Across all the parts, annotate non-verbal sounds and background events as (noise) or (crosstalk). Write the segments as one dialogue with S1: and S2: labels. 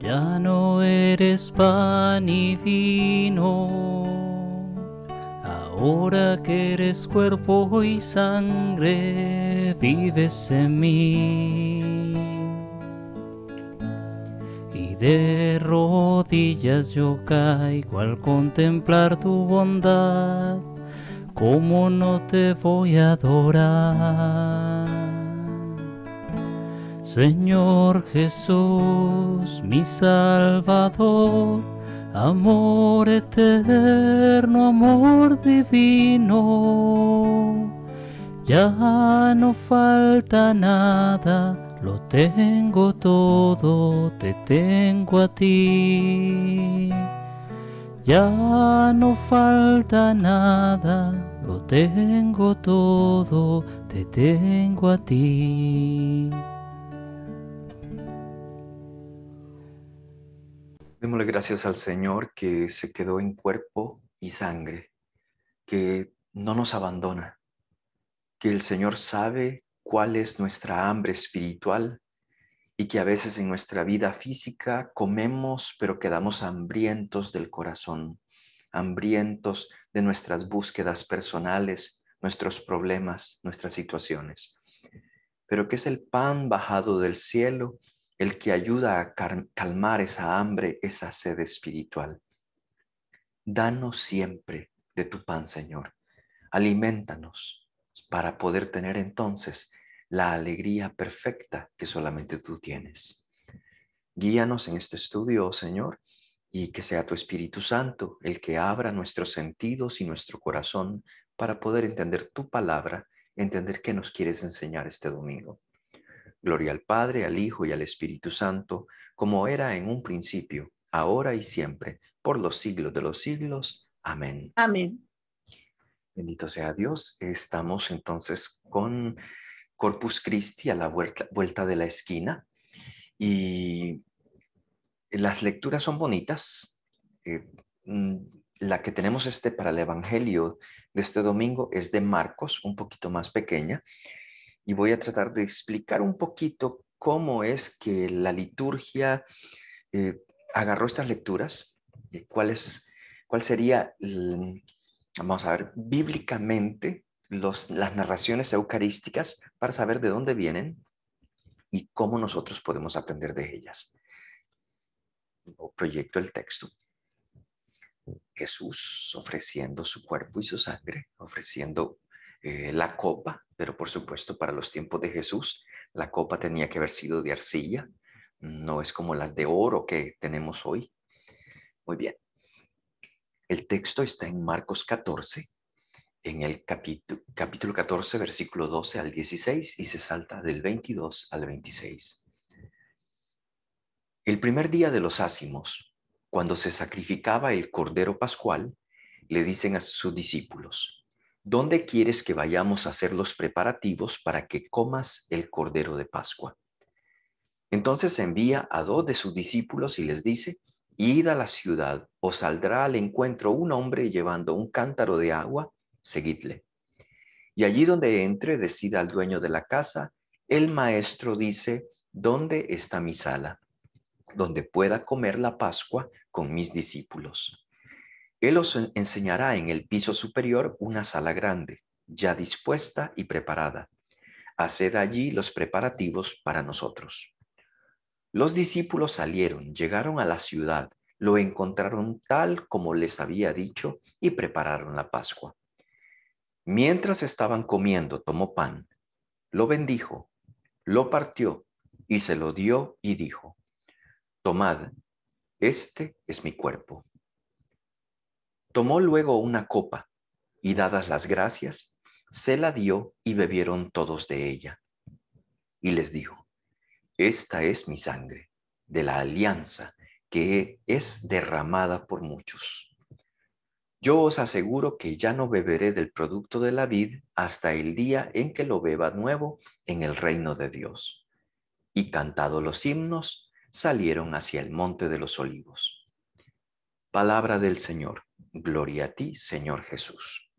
S1: Ya no eres pan y vino, ahora que eres cuerpo y sangre, vives en mí. Y de rodillas yo caigo al contemplar tu bondad, ¿cómo no te voy a adorar? Señor Jesús, mi Salvador, amor eterno, amor divino. Ya no falta nada, lo tengo todo, te tengo a ti. Ya no falta nada, lo tengo todo, te tengo a ti.
S2: Démosle gracias al Señor que se quedó en cuerpo y sangre, que no nos abandona, que el Señor sabe cuál es nuestra hambre espiritual y que a veces en nuestra vida física comemos pero quedamos hambrientos del corazón, hambrientos de nuestras búsquedas personales, nuestros problemas, nuestras situaciones. Pero que es el pan bajado del cielo el que ayuda a calmar esa hambre, esa sed espiritual. Danos siempre de tu pan, Señor. Alimentanos para poder tener entonces la alegría perfecta que solamente tú tienes. Guíanos en este estudio, oh Señor, y que sea tu Espíritu Santo el que abra nuestros sentidos y nuestro corazón para poder entender tu palabra, entender qué nos quieres enseñar este domingo. Gloria al Padre, al Hijo y al Espíritu Santo, como era en un principio, ahora y siempre, por los siglos de los siglos. Amén. Amén. Bendito sea Dios. Estamos entonces con Corpus Christi a la vuelta, de la esquina y las lecturas son bonitas. Eh, mm, la que tenemos este para el Evangelio de este domingo es de Marcos, un poquito más pequeña, y voy a tratar de explicar un poquito cómo es que la liturgia eh, agarró estas lecturas, y eh, cuál, sería, vamos a ver, bíblicamente las narraciones eucarísticas para saber de dónde vienen y cómo nosotros podemos aprender de ellas. proyecto el texto. Jesús ofreciendo su cuerpo y su sangre, ofreciendo eh, la copa pero por supuesto, para los tiempos de Jesús, la copa tenía que haber sido de arcilla, no es como las de oro que tenemos hoy. Muy bien. El texto está en Marcos 14, en el capítulo, capítulo 14, versículo 12 al 16, y se salta del 22 al 26. El primer día de los ácimos, cuando se sacrificaba el cordero pascual, le dicen a sus discípulos, ¿dónde quieres que vayamos a hacer los preparativos para que comas el Cordero de Pascua? Entonces envía a dos de sus discípulos y les dice, Id a la ciudad, os saldrá al encuentro un hombre llevando un cántaro de agua, seguidle. Y allí donde entre, decida al dueño de la casa, el maestro dice, ¿dónde está mi sala? Donde pueda comer la Pascua con mis discípulos. Él os enseñará en el piso superior una sala grande, ya dispuesta y preparada. Haced allí los preparativos para nosotros. Los discípulos salieron, llegaron a la ciudad, lo encontraron tal como les había dicho y prepararon la Pascua. Mientras estaban comiendo, tomó pan, lo bendijo, lo partió y se lo dio y dijo, Tomad, este es mi cuerpo. Tomó luego una copa y dadas las gracias, se la dio y bebieron todos de ella. Y les dijo, esta es mi sangre de la alianza que es derramada por muchos. Yo os aseguro que ya no beberé del producto de la vid hasta el día en que lo beba nuevo en el reino de Dios. Y cantado los himnos, salieron hacia el monte de los olivos. Palabra del Señor. Gloria a ti, Señor Jesús.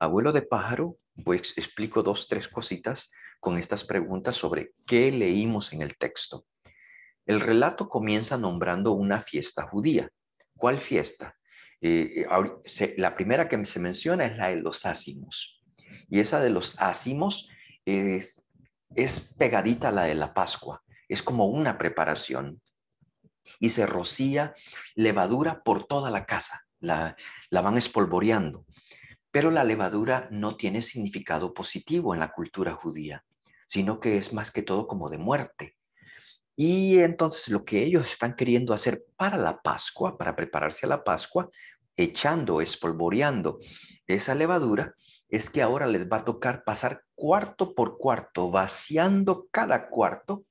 S2: Abuelo de pájaro, pues explico dos, tres cositas con estas preguntas sobre qué leímos en el texto. El relato comienza nombrando una fiesta judía. ¿Cuál fiesta? Eh, eh, la primera que se menciona es la de los ácimos. Y esa de los ácimos es, es pegadita a la de la Pascua. Es como una preparación y se rocía levadura por toda la casa, la, la van espolvoreando. Pero la levadura no tiene significado positivo en la cultura judía, sino que es más que todo como de muerte. Y entonces lo que ellos están queriendo hacer para la Pascua, para prepararse a la Pascua, echando, espolvoreando esa levadura, es que ahora les va a tocar pasar cuarto por cuarto, vaciando cada cuarto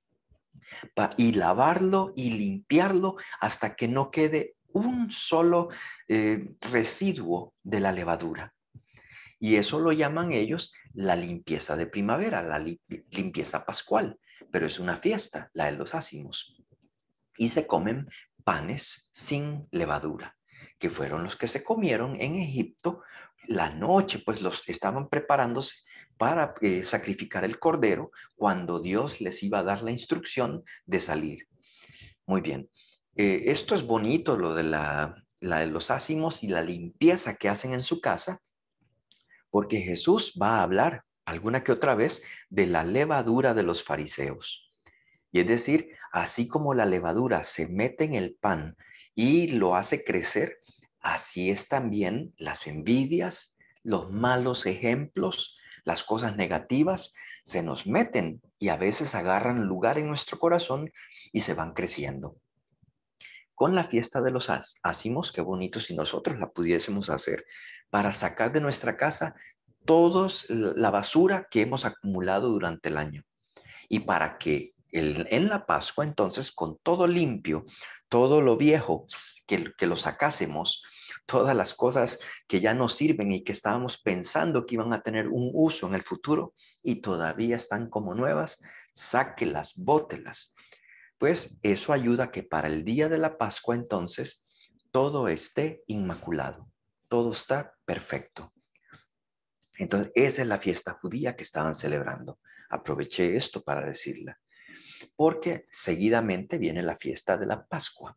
S2: y lavarlo y limpiarlo hasta que no quede un solo eh, residuo de la levadura. Y eso lo llaman ellos la limpieza de primavera, la limpieza pascual, pero es una fiesta, la de los ácimos. Y se comen panes sin levadura, que fueron los que se comieron en Egipto la noche, pues los estaban preparándose para eh, sacrificar el cordero cuando Dios les iba a dar la instrucción de salir. Muy bien. Eh, esto es bonito, lo de, la, la de los ácimos y la limpieza que hacen en su casa, porque Jesús va a hablar alguna que otra vez de la levadura de los fariseos. Y es decir, así como la levadura se mete en el pan y lo hace crecer, Así es también las envidias, los malos ejemplos, las cosas negativas se nos meten y a veces agarran lugar en nuestro corazón y se van creciendo. Con la fiesta de los ácimos, qué bonito si nosotros la pudiésemos hacer para sacar de nuestra casa toda la basura que hemos acumulado durante el año y para que en la Pascua entonces con todo limpio, todo lo viejo que lo sacásemos todas las cosas que ya no sirven y que estábamos pensando que iban a tener un uso en el futuro y todavía están como nuevas, sáquelas, bótelas. Pues eso ayuda que para el día de la Pascua entonces todo esté inmaculado, todo está perfecto. Entonces, esa es la fiesta judía que estaban celebrando. Aproveché esto para decirla, porque seguidamente viene la fiesta de la Pascua.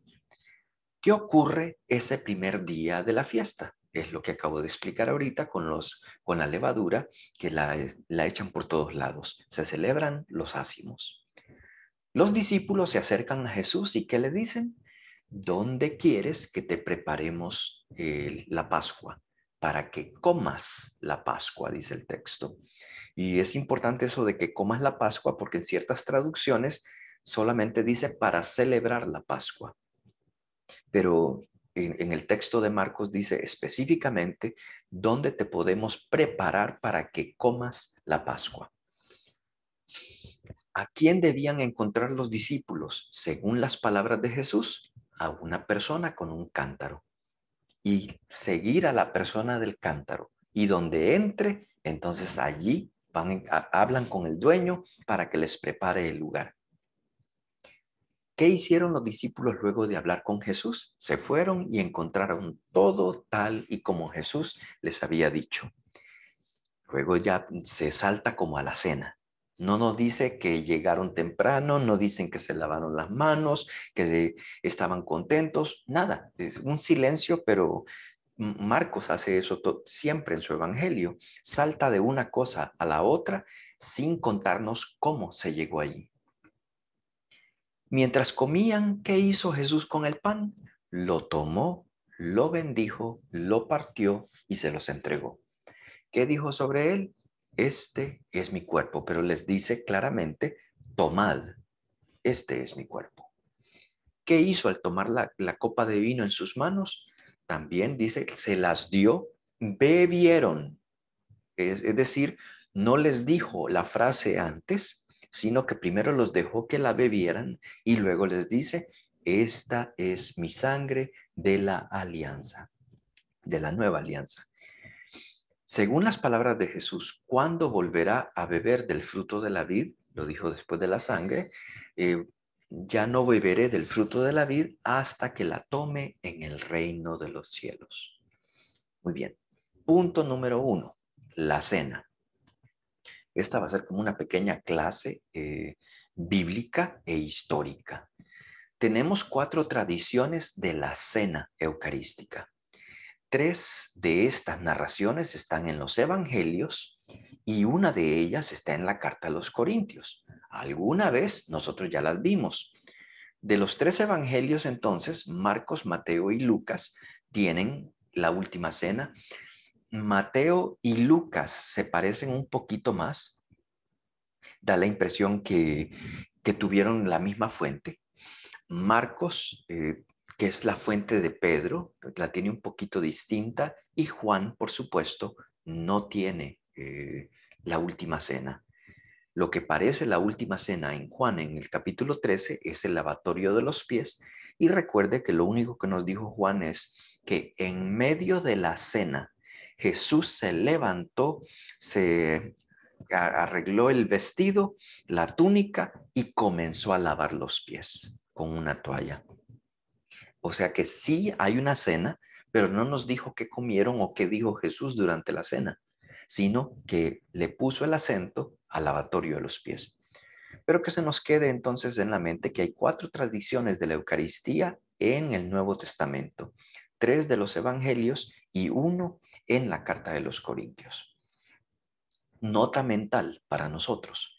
S2: ¿Qué ocurre ese primer día de la fiesta? Es lo que acabo de explicar ahorita con, los, con la levadura que eh, la, echan por todos lados. Se celebran los ácimos. Los discípulos se acercan a Jesús y ¿qué le dicen? ¿Dónde quieres que te preparemos la Pascua? Para que comas la Pascua, dice el texto. Y es importante eso de que comas la Pascua porque en ciertas traducciones solamente dice para celebrar la Pascua pero en, el texto de Marcos dice específicamente dónde te podemos preparar para que comas la Pascua. ¿A quién debían encontrar los discípulos? Según las palabras de Jesús, a una persona con un cántaro y seguir a la persona del cántaro. Y donde entre, entonces allí van, hablan con el dueño para que les prepare el lugar. ¿Qué hicieron los discípulos luego de hablar con Jesús? Se fueron y encontraron todo tal y como Jesús les había dicho. Luego ya se salta como a la cena. No nos dice que llegaron temprano, no dicen que se lavaron las manos, que estaban contentos, nada. Es un silencio, pero Marcos hace eso siempre en su evangelio. Salta de una cosa a la otra sin contarnos cómo se llegó allí. Mientras comían, ¿qué hizo Jesús con el pan? Lo tomó, lo bendijo, lo partió y se los entregó. ¿Qué dijo sobre él? Este es mi cuerpo, pero les dice claramente, tomad, este es mi cuerpo. ¿Qué hizo al tomar la, copa de vino en sus manos? También dice, se las dio, bebieron. es decir, no les dijo la frase antes, sino que primero los dejó que la bebieran y luego les dice, esta es mi sangre de la alianza, de la nueva alianza. Según las palabras de Jesús, ¿cuándo volverá a beber del fruto de la vid? Lo dijo después de la sangre. Eh, ya no beberé del fruto de la vid hasta que la tome en el reino de los cielos. Muy bien. Punto número uno, la cena. Esta va a ser como una pequeña clase eh, bíblica e histórica. Tenemos cuatro tradiciones de la cena eucarística. Tres de estas narraciones están en los evangelios y una de ellas está en la carta a los corintios. Alguna vez nosotros ya las vimos. De los tres evangelios entonces, Marcos, Mateo y Lucas tienen la última cena Mateo y Lucas se parecen un poquito más. Da la impresión que, tuvieron la misma fuente. Marcos, eh, que es la fuente de Pedro, la tiene un poquito distinta. Y Juan, por supuesto, no tiene eh, la última cena. Lo que parece la última cena en Juan en el capítulo 13 es el lavatorio de los pies. Y recuerde que lo único que nos dijo Juan es que en medio de la cena Jesús se levantó, se arregló el vestido, la túnica y comenzó a lavar los pies con una toalla. O sea que sí hay una cena, pero no nos dijo qué comieron o qué dijo Jesús durante la cena, sino que le puso el acento al lavatorio de los pies. Pero que se nos quede entonces en la mente que hay cuatro tradiciones de la Eucaristía en el Nuevo Testamento, tres de los Evangelios y uno en la carta de los Corintios. Nota mental para nosotros.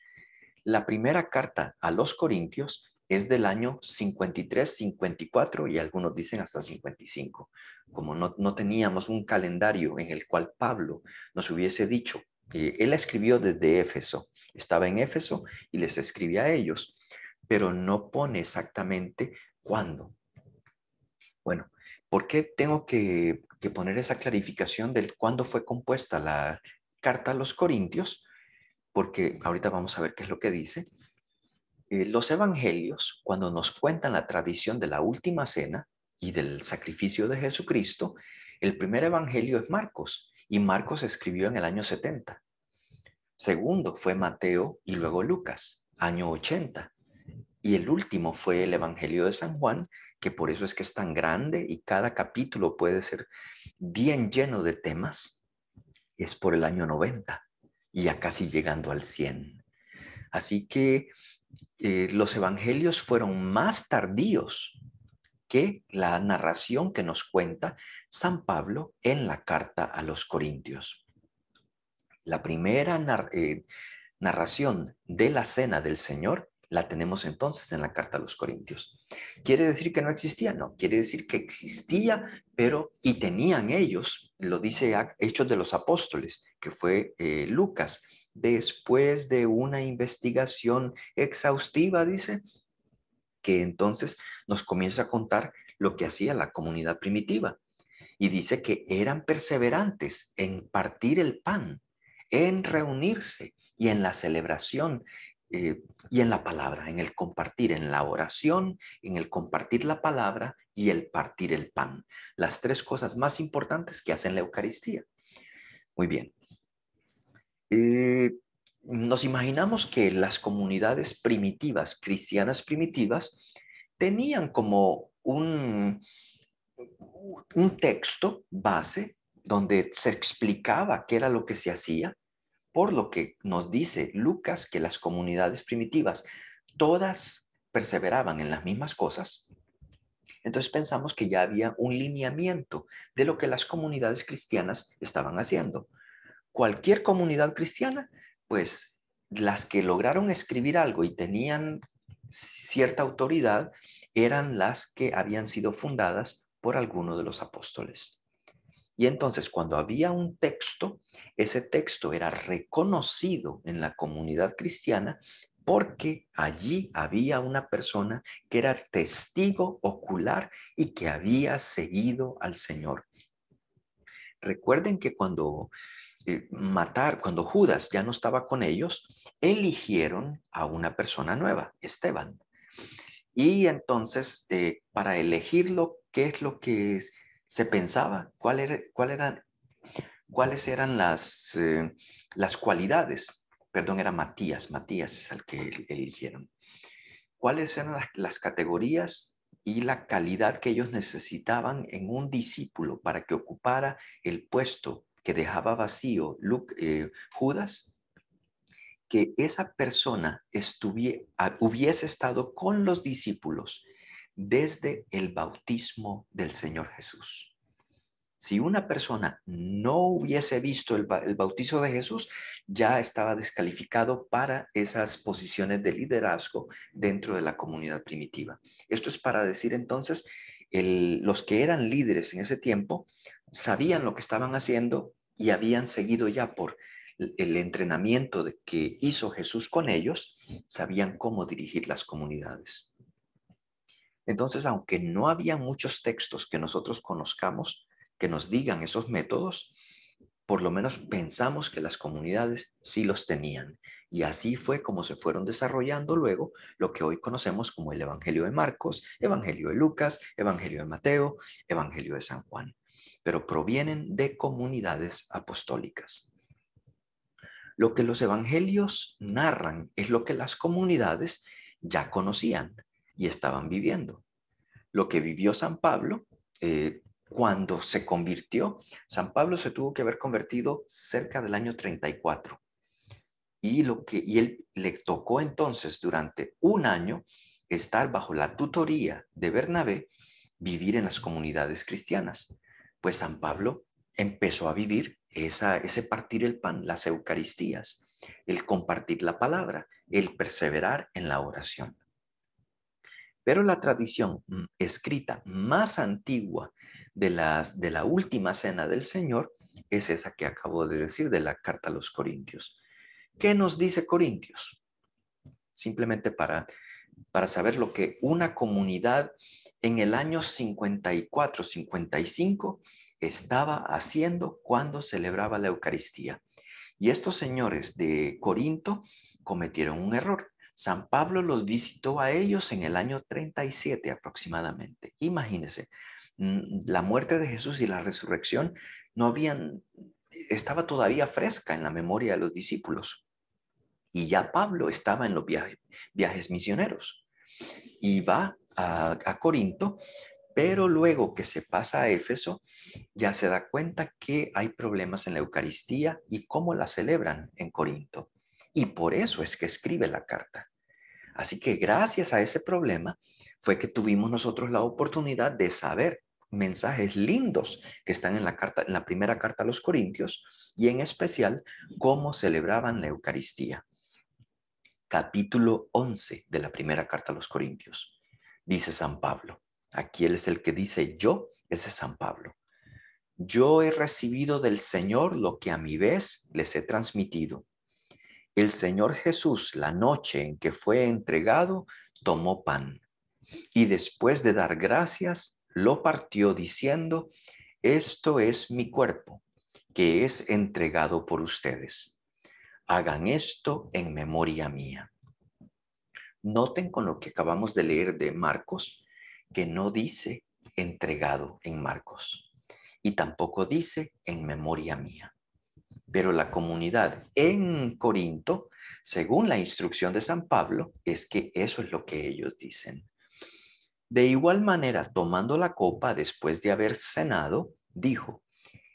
S2: La primera carta a los Corintios es del año 53, 54 y algunos dicen hasta 55. Como no, no teníamos un calendario en el cual Pablo nos hubiese dicho que él escribió desde Éfeso, estaba en Éfeso y les escribía a ellos, pero no pone exactamente cuándo. Bueno, ¿Por qué tengo que, poner esa clarificación del cuándo fue compuesta la carta a los Corintios? Porque ahorita vamos a ver qué es lo que dice. Eh, los evangelios, cuando nos cuentan la tradición de la última cena y del sacrificio de Jesucristo, el primer evangelio es Marcos y Marcos escribió en el año 70. Segundo fue Mateo y luego Lucas, año 80. Y el último fue el Evangelio de San Juan, que por eso es que es tan grande y cada capítulo puede ser bien lleno de temas, es por el año 90 y ya casi llegando al 100. Así que eh, los evangelios fueron más tardíos que la narración que nos cuenta San Pablo en la carta a los Corintios. La primera eh, narración de la cena del Señor la tenemos entonces en la carta a los Corintios. ¿Quiere decir que no existía? No, quiere decir que existía, pero y tenían ellos, lo dice Hechos de los Apóstoles, que fue eh, Lucas, después de una investigación exhaustiva, dice, que entonces nos comienza a contar lo que hacía la comunidad primitiva. Y dice que eran perseverantes en partir el pan, en reunirse y en la celebración eh, y en la palabra, en el compartir, en la oración, en el compartir la palabra y el partir el pan. Las tres cosas más importantes que hacen la Eucaristía. Muy bien. Eh, nos imaginamos que las comunidades primitivas, cristianas primitivas, tenían como un, un texto base donde se explicaba qué era lo que se hacía por lo que nos dice Lucas que las comunidades primitivas todas perseveraban en las mismas cosas, entonces pensamos que ya había un lineamiento de lo que las comunidades cristianas estaban haciendo. Cualquier comunidad cristiana, pues las que lograron escribir algo y tenían cierta autoridad eran las que habían sido fundadas por alguno de los apóstoles. Y entonces cuando había un texto, ese texto era reconocido en la comunidad cristiana porque allí había una persona que era testigo ocular y que había seguido al Señor. Recuerden que cuando eh, matar, cuando Judas ya no estaba con ellos, eligieron a una persona nueva, Esteban. Y entonces, eh, para elegirlo, ¿qué es lo que es? se pensaba, cuál eran, cuáles eran eh, las, cualidades, perdón, era Matías, Matías es al que eligieron, cuáles eran las, categorías y la calidad que ellos necesitaban en un discípulo para que ocupara el puesto que dejaba vacío Luke, eh, Judas, que esa persona estuviera ah, hubiese estado con los discípulos desde el bautismo del Señor Jesús. Si una persona no hubiese visto el, bautizo de Jesús, ya estaba descalificado para esas posiciones de liderazgo dentro de la comunidad primitiva. Esto es para decir entonces, los que eran líderes en ese tiempo sabían lo que estaban haciendo y habían seguido ya por el, entrenamiento de que hizo Jesús con ellos, sabían cómo dirigir las comunidades. Entonces, aunque no había muchos textos que nosotros conozcamos que nos digan esos métodos, por lo menos pensamos que las comunidades sí los tenían. Y así fue como se fueron desarrollando luego lo que hoy conocemos como el Evangelio de Marcos, Evangelio de Lucas, Evangelio de Mateo, Evangelio de San Juan. Pero provienen de comunidades apostólicas. Lo que los evangelios narran es lo que las comunidades ya conocían y estaban viviendo. Lo que vivió San Pablo eh, cuando se convirtió, San Pablo se tuvo que haber convertido cerca del año 34. Y, lo que, él le tocó entonces durante un año estar bajo la tutoría de Bernabé, vivir en las comunidades cristianas. Pues San Pablo empezó a vivir ese partir el pan, las Eucaristías, el compartir la palabra, el perseverar en la oración. Pero la tradición mm, escrita más antigua de, de la última cena del Señor es esa que acabo de decir de la carta a los Corintios. ¿Qué nos dice Corintios? Simplemente para, para saber lo que una comunidad en el año 54, 55 estaba haciendo cuando celebraba la Eucaristía. Y estos señores de Corinto cometieron un error. San Pablo los visitó a ellos en el año 37 aproximadamente. Imagínense, mm, la muerte de Jesús y la resurrección no habían, estaba todavía fresca en la memoria de los discípulos. Y ya Pablo estaba en los viajes misioneros. Y va a, a Corinto, pero luego que se pasa a Éfeso, ya se da cuenta que hay problemas en la Eucaristía y cómo la celebran en Corinto. Y por eso es que escribe la carta. Así que gracias a ese problema fue que tuvimos nosotros la oportunidad de saber mensajes lindos que están en la, carta, en la primera carta a los Corintios y en especial cómo celebraban la Eucaristía. Capítulo 11 de la primera carta a los Corintios, dice San Pablo. Aquí él es el que dice yo, ese es San Pablo. Yo he recibido del Señor lo que a mi vez les he transmitido el Señor Jesús, la noche en que fue entregado, tomó pan y después de dar gracias, lo partió diciendo, esto es mi cuerpo, que es entregado por ustedes. Hagan esto en memoria mía. Noten con lo que acabamos de leer de Marcos, que no dice entregado en Marcos y tampoco dice en memoria mía. Pero la comunidad en Corinto, según la instrucción de San Pablo, es que eso es lo que ellos dicen. De igual manera, tomando la copa después de haber cenado, dijo,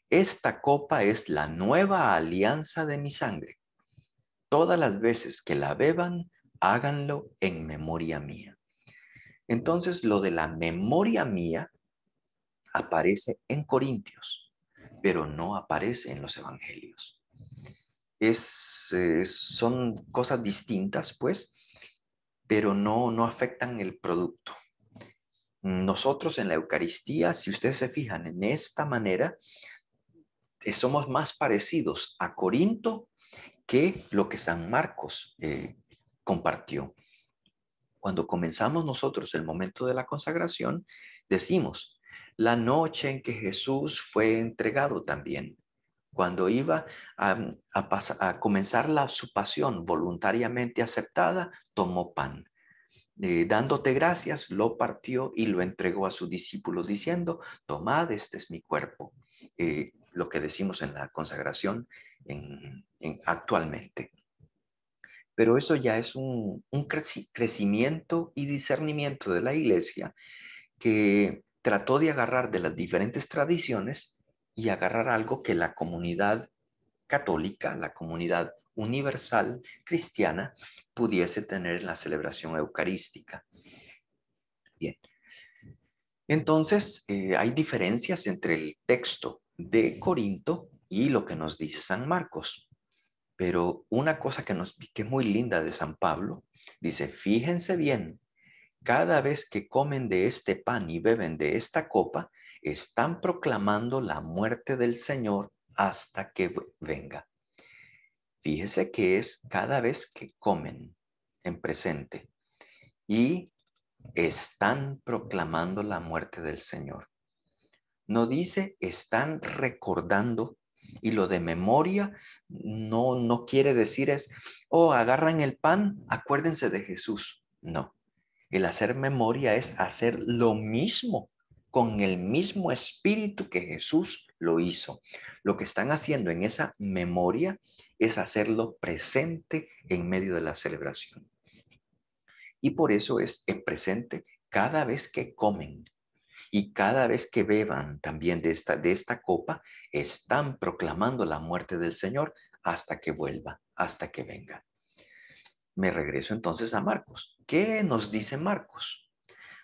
S2: esta copa es la nueva alianza de mi sangre. Todas las veces que la beban, háganlo en memoria mía. Entonces, lo de la memoria mía aparece en Corintios pero no aparece en los evangelios. Es, eh, son cosas distintas, pues, pero no, no afectan el producto. Nosotros en la Eucaristía, si ustedes se fijan en esta manera, eh, somos más parecidos a Corinto que lo que San Marcos eh, compartió. Cuando comenzamos nosotros el momento de la consagración, decimos, la noche en que Jesús fue entregado también, cuando iba a, a, comenzar la, su pasión voluntariamente aceptada, tomó pan. Eh, dándote gracias, lo partió y lo entregó a sus discípulos diciendo, tomad, este es mi cuerpo, eh, lo que decimos en la consagración en, actualmente. Pero eso ya es un, crecimiento y discernimiento de la iglesia que trató de agarrar de las diferentes tradiciones y agarrar algo que la comunidad católica, la comunidad universal cristiana, pudiese tener en la celebración eucarística. Bien. Entonces, eh, hay diferencias entre el texto de Corinto y lo que nos dice San Marcos. Pero una cosa que, nos, que es muy linda de San Pablo, dice, fíjense bien cada vez que comen de este pan y beben de esta copa, están proclamando la muerte del Señor hasta que venga. Fíjese que es cada vez que comen en presente y están proclamando la muerte del Señor. No dice están recordando y lo de memoria no no quiere decir es oh agarran el pan, acuérdense de Jesús. No. El hacer memoria es hacer lo mismo con el mismo espíritu que Jesús lo hizo. Lo que están haciendo en esa memoria es hacerlo presente en medio de la celebración. Y por eso es presente cada vez que comen y cada vez que beban también de esta copa, están proclamando la muerte del Señor hasta que vuelva, hasta que venga me regreso entonces a Marcos. ¿Qué nos dice Marcos?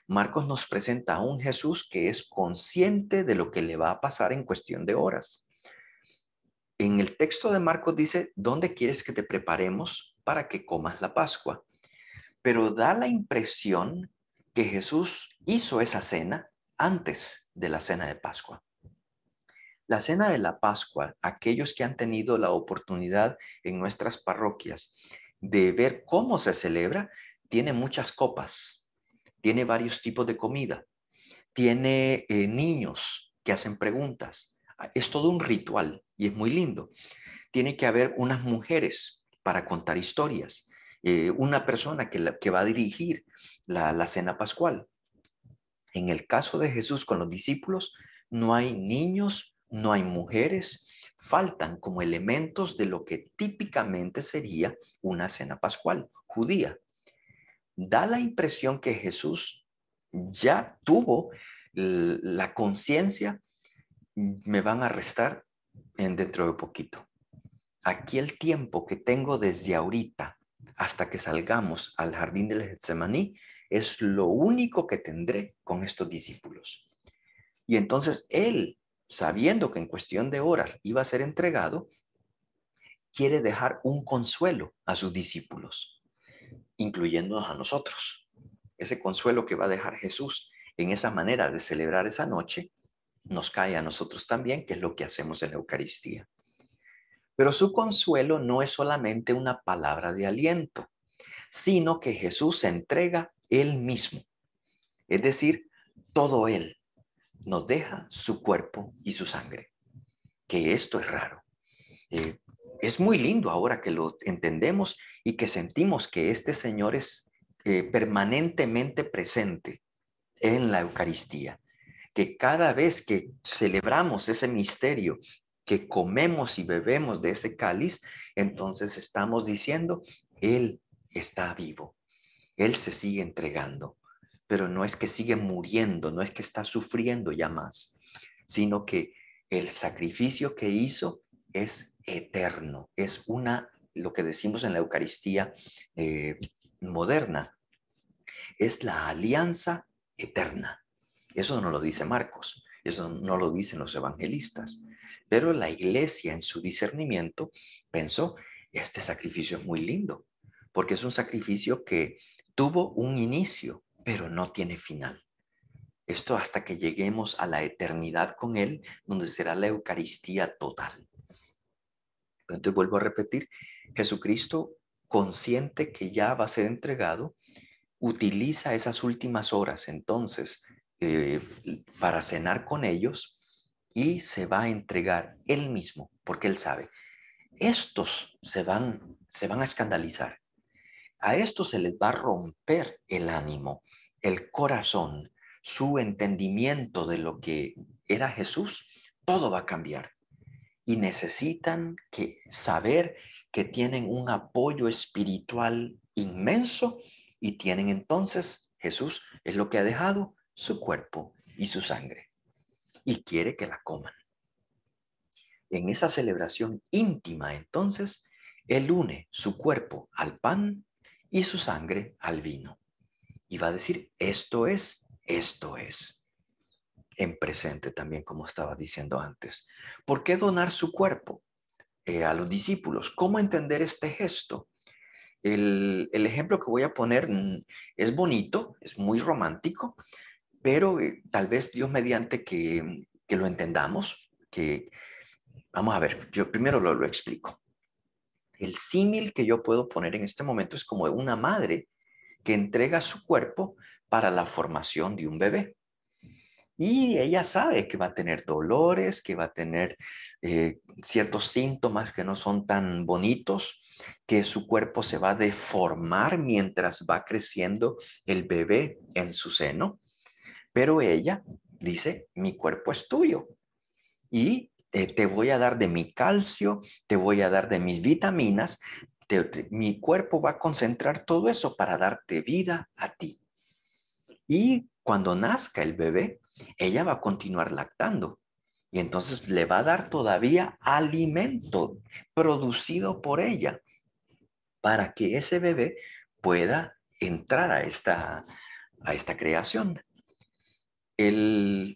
S2: Marcos nos presenta a un Jesús que es consciente de lo que le va a pasar en cuestión de horas. En el texto de Marcos dice, ¿dónde quieres que te preparemos para que comas la Pascua? Pero da la impresión que Jesús hizo esa cena antes de la cena de Pascua. La cena de la Pascua, aquellos que han tenido la oportunidad en nuestras parroquias de ver cómo se celebra, tiene muchas copas, tiene varios tipos de comida, tiene eh, niños que hacen preguntas. Ah, es todo un ritual y es muy lindo. Tiene que haber unas mujeres para contar historias, eh, una persona que, va a dirigir la, la cena pascual. En el caso de Jesús con los discípulos, no hay niños, no hay mujeres, faltan como elementos de lo que típicamente sería una cena pascual judía. Da la impresión que Jesús ya tuvo la conciencia, me van a arrestar en dentro de poquito. Aquí el tiempo que tengo desde ahorita hasta que salgamos al jardín del Getsemaní es lo único que tendré con estos discípulos. Y entonces él sabiendo que en cuestión de horas iba a ser entregado, quiere dejar un consuelo a sus discípulos, incluyéndonos a nosotros. Ese consuelo que va a dejar Jesús en esa manera de celebrar esa noche, nos cae a nosotros también, que es lo que hacemos en la Eucaristía. Pero su consuelo no es solamente una palabra de aliento, sino que Jesús se entrega él mismo, es decir, todo él, nos deja su cuerpo y su sangre, que esto es raro. Eh, es muy lindo ahora que lo entendemos y que sentimos que este Señor es eh, permanentemente presente en la Eucaristía, que cada vez que celebramos ese misterio, que comemos y bebemos de ese cáliz, entonces estamos diciendo, Él está vivo, Él se sigue entregando pero no es que sigue muriendo, no es que está sufriendo ya más, sino que el sacrificio que hizo es eterno, es una, lo que decimos en la Eucaristía eh, moderna, es la alianza eterna. Eso no lo dice Marcos, eso no lo dicen los evangelistas, pero la iglesia en su discernimiento pensó, este sacrificio es muy lindo, porque es un sacrificio que tuvo un inicio, pero no tiene final. Esto hasta que lleguemos a la eternidad con Él, donde será la Eucaristía total. Entonces vuelvo a repetir, Jesucristo, consciente que ya va a ser entregado, utiliza esas últimas horas entonces eh, para cenar con ellos y se va a entregar Él mismo, porque Él sabe, estos se van, se van a escandalizar, a esto se les va a romper el ánimo, el corazón, su entendimiento de lo que era Jesús, todo va a cambiar. Y necesitan que saber que tienen un apoyo espiritual inmenso y tienen entonces Jesús es lo que ha dejado su cuerpo y su sangre y quiere que la coman. En esa celebración íntima entonces, Él une su cuerpo al pan y su sangre al vino. Y va a decir, esto es, esto es. En presente también, como estaba diciendo antes. ¿Por qué donar su cuerpo eh, a los discípulos? ¿Cómo entender este gesto? El, ejemplo que voy a poner mm, es bonito, es muy romántico, pero eh, tal vez Dios mediante que, que lo entendamos, que vamos a ver, yo primero lo, lo explico el símil que yo puedo poner en este momento es como una madre que entrega su cuerpo para la formación de un bebé. Y ella sabe que va a tener dolores, que va a tener eh, ciertos síntomas que no son tan bonitos, que su cuerpo se va a deformar mientras va creciendo el bebé en su seno. Pero ella dice, mi cuerpo es tuyo. Y eh, te voy a dar de mi calcio, te voy a dar de mis vitaminas, mi cuerpo va a concentrar todo eso para darte vida a ti. Y cuando nazca el bebé, ella va a continuar lactando. Y entonces le va a dar todavía alimento producido por ella para que ese bebé pueda entrar a esta, a esta creación. E,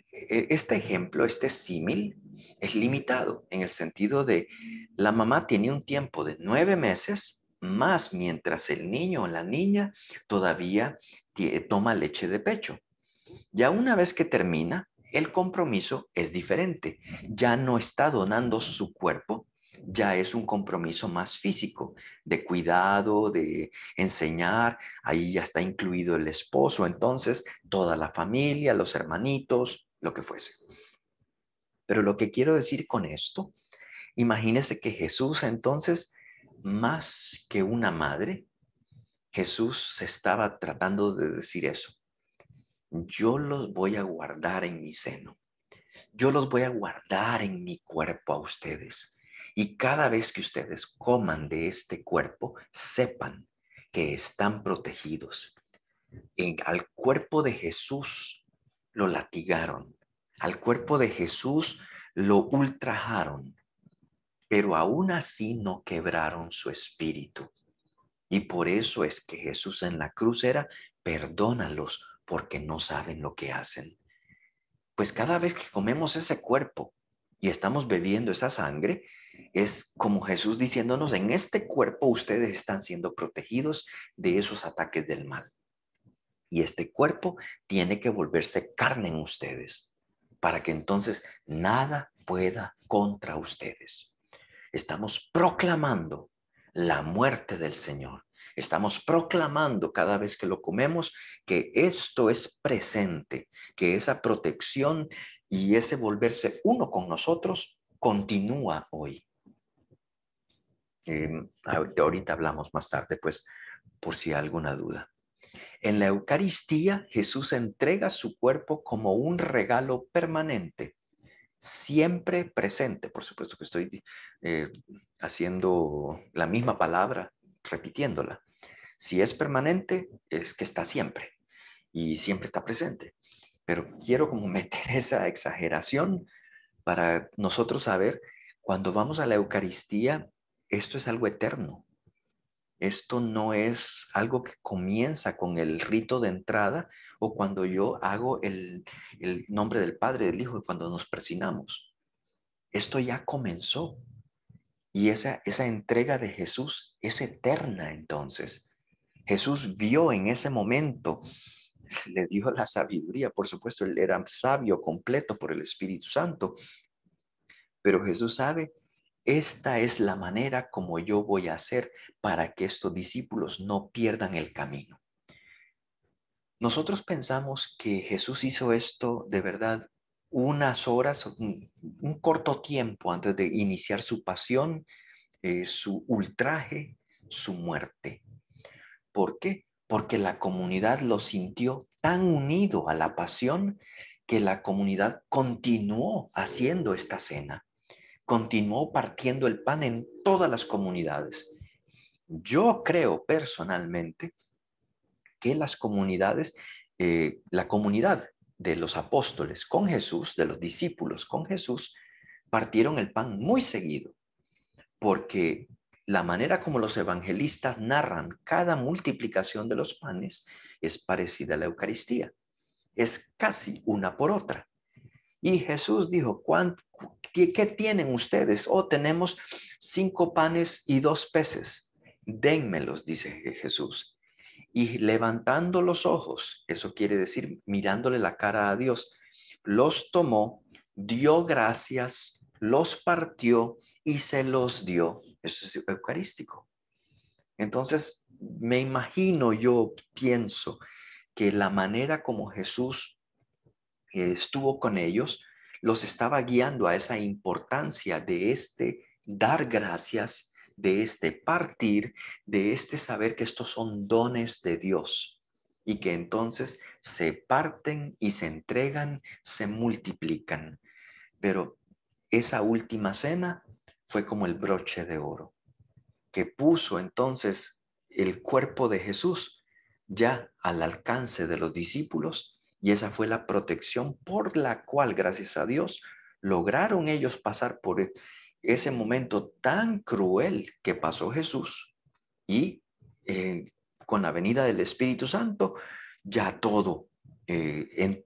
S2: este ejemplo, este símil, es limitado en el sentido de la mamá tiene un tiempo de nueve meses más mientras el niño o la niña todavía eh, toma leche de pecho. Ya una vez que termina, el compromiso es diferente. Ya no está donando su cuerpo, ya es un compromiso más físico, de cuidado, de enseñar. Ahí ya está incluido el esposo, entonces toda la familia, los hermanitos, lo que fuese. Pero lo que quiero decir con esto, imagínense que Jesús entonces, más que una madre, Jesús se estaba tratando de decir eso. Yo los voy a guardar en mi seno. Yo los voy a guardar en mi cuerpo a ustedes. Y cada vez que ustedes coman de este cuerpo, sepan que están protegidos. al cuerpo de Jesús lo latigaron, al cuerpo de Jesús lo ultrajaron, pero aún así no quebraron su espíritu. Y por eso es que Jesús en la cruz era, perdónalos porque no saben lo que hacen. Pues cada vez que comemos ese cuerpo y estamos bebiendo esa sangre, es como Jesús diciéndonos, en este cuerpo ustedes están siendo protegidos de esos ataques del mal. Y este cuerpo tiene que volverse carne en ustedes para que entonces nada pueda contra ustedes. Estamos proclamando la muerte del Señor. Estamos proclamando cada vez que lo comemos que esto es presente, que esa protección y ese volverse uno con nosotros continúa hoy. Eh, ahorita hablamos más tarde, pues, por si hay alguna duda. En la Eucaristía, Jesús entrega su cuerpo como un regalo permanente, siempre presente. Por supuesto que estoy eh, haciendo la misma palabra, repitiéndola. Si es permanente, es que está siempre y siempre está presente. Pero quiero como (laughs) meter esa exageración para nosotros saber, cuando vamos a la Eucaristía, esto es algo eterno, esto no es algo que comienza con el rito de entrada o cuando yo hago el, el nombre del Padre, del Hijo, cuando nos presinamos. Esto ya comenzó. Y esa, esa entrega de Jesús es eterna entonces. Jesús vio en ese momento, (laughs) le dio la sabiduría, por supuesto, él era sabio completo por el Espíritu Santo, pero Jesús sabe esta es la manera como yo voy a hacer para que estos discípulos no pierdan el camino. Nosotros pensamos que Jesús hizo esto de verdad unas horas, un, corto tiempo antes de iniciar su pasión, eh, su ultraje, su muerte. ¿Por qué? Porque la comunidad lo sintió tan unido a la pasión que la comunidad continuó haciendo esta cena continuó partiendo el pan en todas las comunidades. Yo creo personalmente que las comunidades, eh, la comunidad de los apóstoles con Jesús, de los discípulos con Jesús, partieron el pan muy seguido, porque la manera como los evangelistas narran cada multiplicación de los panes es parecida a la Eucaristía. Es casi una por otra. Y Jesús dijo, qué, tienen ustedes? Oh, tenemos cinco panes y dos peces. Dénmelos, dice Jesús. Y levantando los ojos, eso quiere decir mirándole la cara a Dios, los tomó, dio gracias, los partió y se los dio. Eso es eucarístico. Entonces, me imagino, yo pienso que la manera como Jesús estuvo con ellos, los estaba guiando a esa importancia de este dar gracias, de este partir, de este saber que estos son dones de Dios y que entonces se parten y se entregan, se multiplican. Pero esa última cena fue como el broche de oro, que puso entonces el cuerpo de Jesús ya al alcance de los discípulos y esa fue la protección por la cual, gracias a Dios, lograron ellos pasar por e-, ese momento tan cruel que pasó Jesús. Y eh, con la venida del Espíritu Santo, ya todo eh,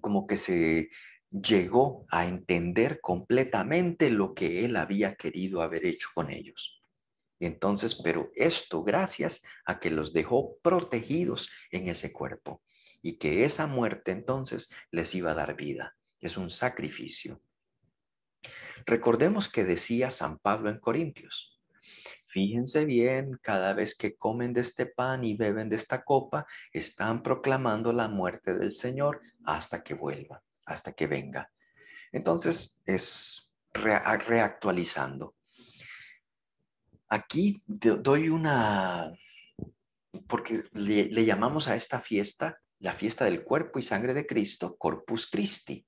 S2: como que se llegó a entender completamente lo que él había querido haber hecho con ellos. Entonces, pero esto gracias a que los dejó protegidos en ese cuerpo y que esa muerte entonces les iba a dar vida. Es un sacrificio. Recordemos que decía San Pablo en Corintios, Fíjense bien, cada vez que comen de este pan y beben de esta copa, están proclamando la muerte del Señor hasta que vuelva, hasta que venga. Entonces es reactualizando. Aquí doy una, porque le llamamos a esta fiesta la fiesta del cuerpo y sangre de Cristo, Corpus Christi.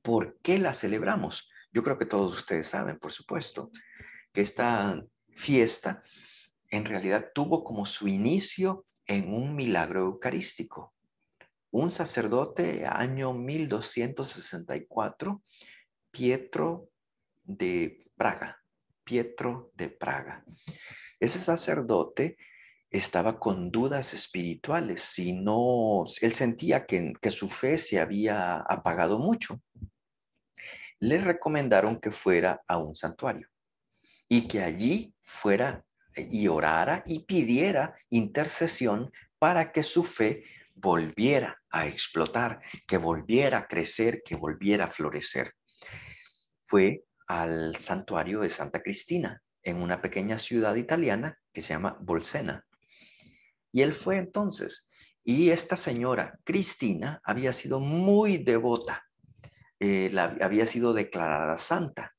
S2: ¿Por qué la celebramos? Yo creo que todos ustedes saben, por supuesto, que esta fiesta en realidad tuvo como su inicio en un milagro eucarístico. Un sacerdote, año 1264, Pietro de Praga, Pietro de Praga. Ese sacerdote estaba con dudas espirituales, si no, él sentía que, que su fe se había apagado mucho. Le recomendaron que fuera a un santuario y que allí fuera y orara y pidiera intercesión para que su fe volviera a explotar, que volviera a crecer, que volviera a florecer. Fue al santuario de Santa Cristina, en una pequeña ciudad italiana que se llama Bolsena. Y él fue entonces. Y esta señora, Cristina, había sido muy devota, eh, había sido declarada santa.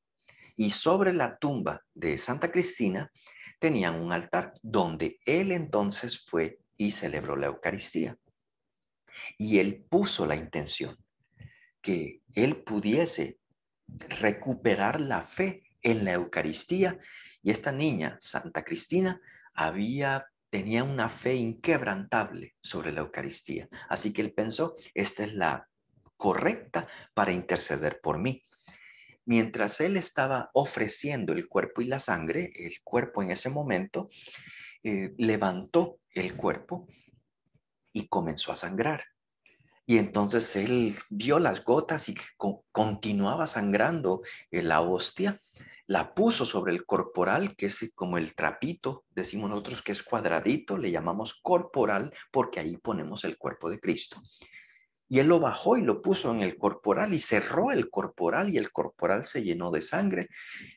S2: Y sobre la tumba de Santa Cristina tenían un altar donde él entonces fue y celebró la Eucaristía. Y él puso la intención que él pudiese recuperar la fe en la Eucaristía. Y esta niña, Santa Cristina, había tenía una fe inquebrantable sobre la Eucaristía. Así que él pensó, esta es la correcta para interceder por mí. Mientras él estaba ofreciendo el cuerpo y la sangre, el cuerpo en ese momento eh, levantó el cuerpo y comenzó a sangrar. Y entonces él vio las gotas y continuaba sangrando la hostia la puso sobre el corporal, que es como el trapito, decimos nosotros que es cuadradito, le llamamos corporal porque ahí ponemos el cuerpo de Cristo. Y él lo bajó y lo puso en el corporal y cerró el corporal y el corporal se llenó de sangre.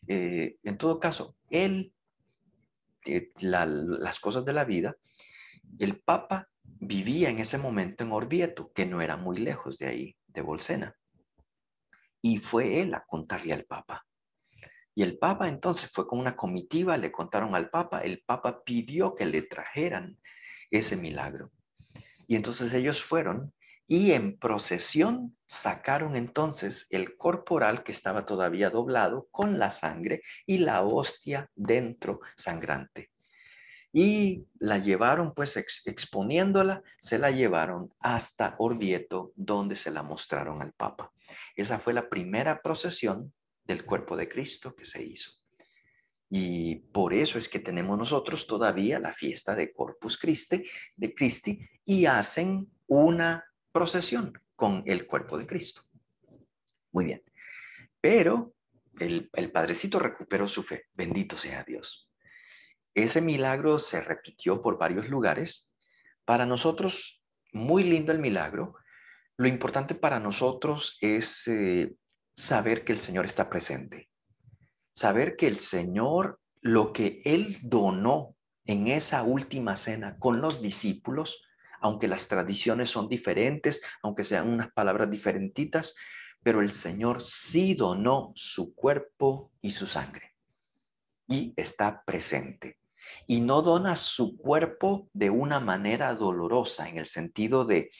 S2: Eh, en todo caso, él, eh, las cosas de la vida, el Papa vivía en ese momento en Orvieto, que no era muy lejos de ahí, de Bolsena. Y fue él a contarle al Papa. Y el Papa entonces fue con una comitiva, le contaron al Papa, el Papa pidió que le trajeran ese milagro. Y entonces ellos fueron y en procesión sacaron entonces el corporal que estaba todavía doblado con la sangre y la hostia dentro sangrante. Y la llevaron, pues exponiéndola, se la llevaron hasta Orvieto, donde se la mostraron al Papa. Esa fue la primera procesión del cuerpo de Cristo que se hizo. Y por eso es que tenemos nosotros todavía la fiesta de Corpus Christi, de Christi, y hacen una procesión con el cuerpo de Cristo. Muy bien. Pero el, padrecito recuperó su fe. Bendito sea Dios. Ese milagro se repitió por varios lugares. Para nosotros, muy lindo el milagro. Lo importante para nosotros es eh, saber que el Señor está presente, saber que el Señor, lo que Él donó en esa última cena con los discípulos, aunque las tradiciones son diferentes, aunque sean unas palabras diferentitas, pero el Señor sí donó su cuerpo y su sangre y está presente. Y no dona su cuerpo de una manera dolorosa, en el sentido de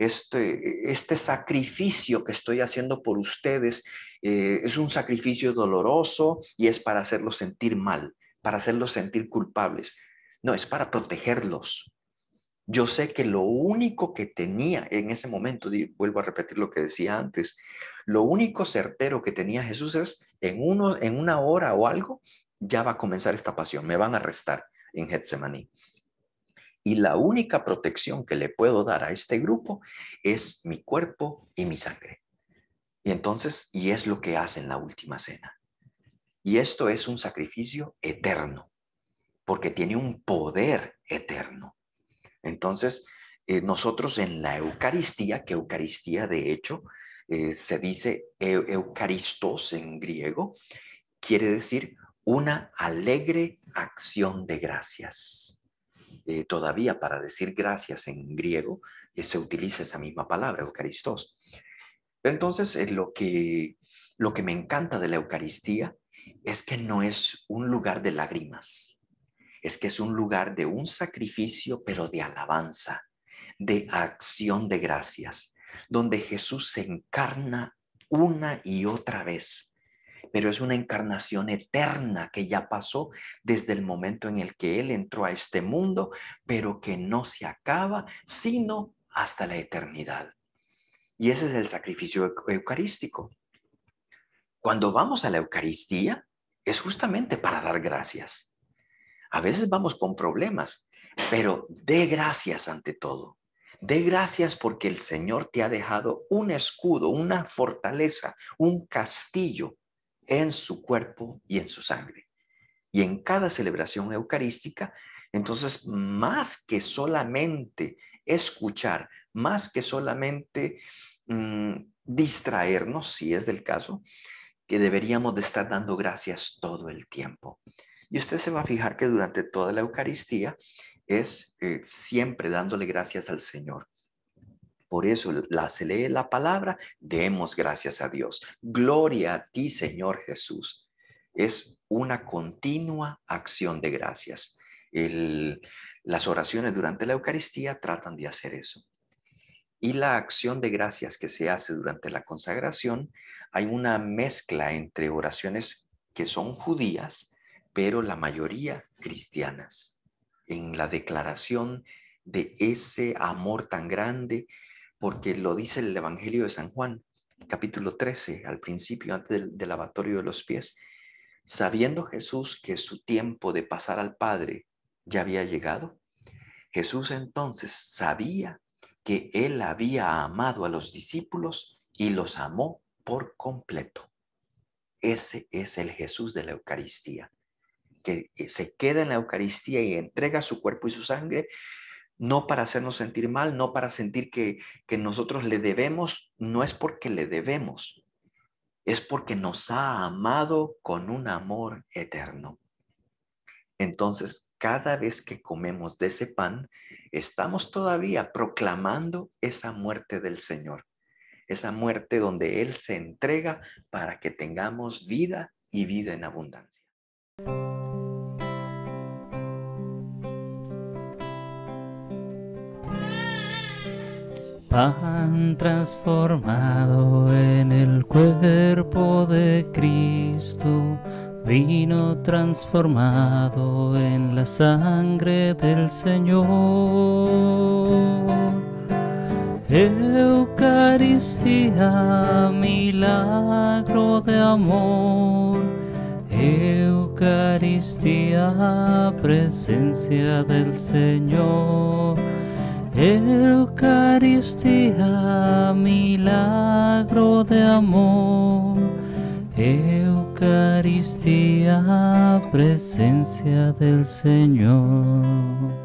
S2: este, este, sacrificio que estoy haciendo por ustedes eh, es un sacrificio doloroso y es para hacerlos sentir mal, para hacerlos sentir culpables. No, es para protegerlos. Yo sé que lo único que tenía en ese momento, vuelvo a repetir lo que decía antes, lo único certero que tenía Jesús es, en, en una hora o algo, ya va a comenzar esta pasión, me van a arrestar en Getsemaní. Y la única protección que le puedo dar a este grupo es mi cuerpo y mi sangre. Y entonces, y es lo que hace en la última cena. Y esto es un sacrificio eterno, porque tiene un poder eterno. Entonces, eh, nosotros en la Eucaristía, que Eucaristía de hecho eh, se dice Eucaristos en griego, quiere decir una alegre acción de gracias. Eh, todavía para decir gracias en griego eh, se utiliza esa misma palabra, Eucaristos. Entonces, eh, lo, que, lo que me encanta de la Eucaristía es que no es un lugar de lágrimas, es que es un lugar de un sacrificio, pero de alabanza, de acción de gracias, donde Jesús se encarna una y otra vez pero es una encarnación eterna que ya pasó desde el momento en el que Él entró a este mundo, pero que no se acaba sino hasta la eternidad. Y ese es el sacrificio eucarístico. Cuando vamos a la Eucaristía es justamente para dar gracias. A veces vamos con problemas, pero dé gracias ante todo. De gracias porque el Señor te ha dejado un escudo, una fortaleza, un castillo en su cuerpo y en su sangre. Y en cada celebración eucarística, entonces, más que solamente escuchar, más que solamente mm, distraernos, si es del caso, que deberíamos de estar dando gracias todo el tiempo. Y usted se va a fijar que durante toda la Eucaristía es eh, siempre dándole gracias al Señor. Por eso se lee la palabra, demos gracias a Dios. Gloria a ti, Señor Jesús. Es una continua acción de gracias. las oraciones durante la Eucaristía tratan de hacer eso. Y la acción de gracias que se hace durante la consagración, hay una mezcla entre oraciones que son judías, pero la mayoría cristianas. En la declaración de ese amor tan grande porque lo dice el Evangelio de San Juan, capítulo 13, al principio, antes del, lavatorio de los pies. Sabiendo Jesús que su tiempo de pasar al Padre ya había llegado, Jesús entonces sabía que él había amado a los discípulos y los amó por completo. Ese es el Jesús de la Eucaristía, que eh, se queda en la Eucaristía y entrega su cuerpo y su sangre no para hacernos sentir mal, no para sentir que, que nosotros le debemos, no es porque le debemos, es porque nos ha amado con un amor eterno. Entonces, cada vez que comemos de ese pan, estamos todavía proclamando esa muerte del Señor, esa muerte donde Él se entrega para que tengamos vida y vida en abundancia.
S1: pan transformado en el cuerpo de Cristo, vino transformado en la sangre del Señor. Eucaristía, milagro de amor. Eucaristía, presencia del Señor. Eucaristía, milagro de amor. Eucaristía, presencia del Señor.